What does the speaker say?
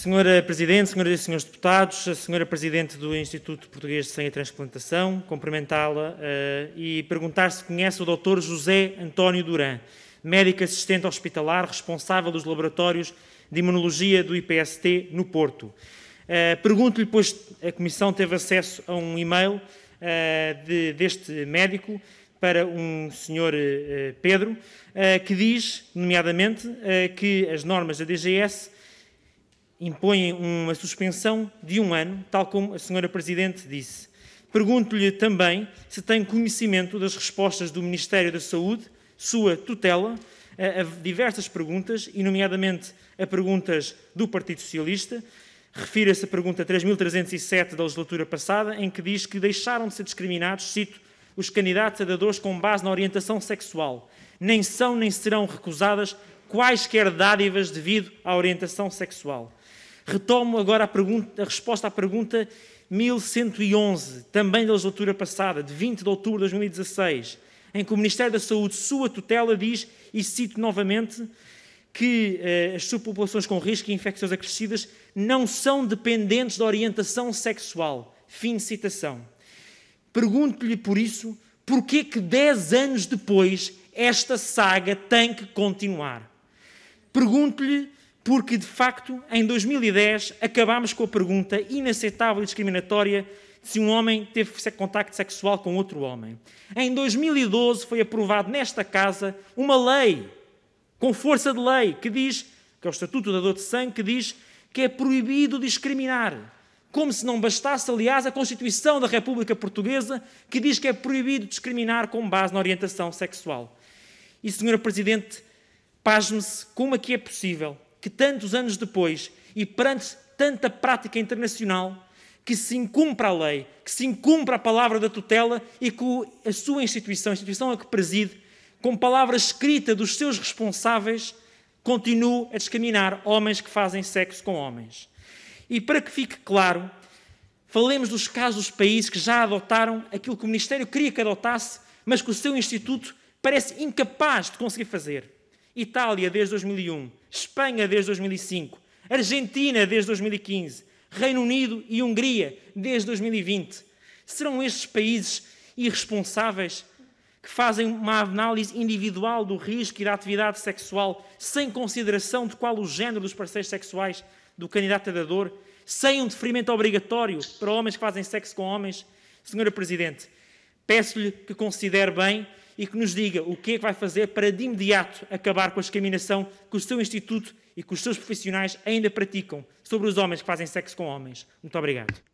Senhora Presidente, senhoras e senhores deputados, a senhora Presidente do Instituto Português de Sem e Transplantação, cumprimentá-la uh, e perguntar se conhece o Dr. José António Duran, médico assistente hospitalar responsável dos laboratórios de imunologia do IPST no Porto. Uh, Pergunto-lhe, pois a Comissão teve acesso a um e-mail uh, de, deste médico para um senhor Pedro, que diz, nomeadamente, que as normas da DGS impõem uma suspensão de um ano, tal como a senhora Presidente disse. Pergunto-lhe também se tem conhecimento das respostas do Ministério da Saúde, sua tutela, a, diversas perguntas, e nomeadamente a perguntas do Partido Socialista. Refira-se à pergunta 3.307 da legislatura passada, em que diz que deixaram de ser discriminados, cito, os candidatos a dadores com base na orientação sexual. Nem são nem serão recusadas quaisquer dádivas devido à orientação sexual. Retomo agora a, pergunta, a resposta à pergunta 1111, também da legislatura passada, de 20 de outubro de 2016, em que o Ministério da Saúde, sua tutela, diz, e cito novamente, que eh, as subpopulações com risco e infecções acrescidas não são dependentes da orientação sexual. Fim de citação. Pergunto-lhe, por isso, porquê que 10 anos depois esta saga tem que continuar? Pergunto-lhe porque de facto, em 2010, acabámos com a pergunta inaceitável e discriminatória de se um homem teve contacto sexual com outro homem. Em 2012 foi aprovado nesta casa uma lei, com força de lei, que diz, que é o Estatuto da Dor de Sangue, que diz que é proibido discriminar. Como se não bastasse, aliás, a Constituição da República Portuguesa, que diz que é proibido discriminar com base na orientação sexual. E, Sra. Presidente, pasme-se como é que é possível que tantos anos depois e perante tanta prática internacional, que se incumpra a lei, que se incumpra a palavra da tutela e que a sua instituição, a instituição a que preside, com palavra escrita dos seus responsáveis, continue a descaminar homens que fazem sexo com homens. E para que fique claro, falemos dos casos dos países que já adotaram aquilo que o Ministério queria que adotasse, mas que o seu Instituto parece incapaz de conseguir fazer. Itália, desde 2001. Espanha desde 2005, Argentina desde 2015, Reino Unido e Hungria desde 2020. Serão estes países irresponsáveis que fazem uma análise individual do risco e da atividade sexual sem consideração de qual o género dos parceiros sexuais do candidato a dador, sem um deferimento obrigatório para homens que fazem sexo com homens? Senhora Presidente, peço-lhe que considere bem e que nos diga o que é que vai fazer para de imediato acabar com a discriminação que o seu Instituto e que os seus profissionais ainda praticam sobre os homens que fazem sexo com homens. Muito obrigado.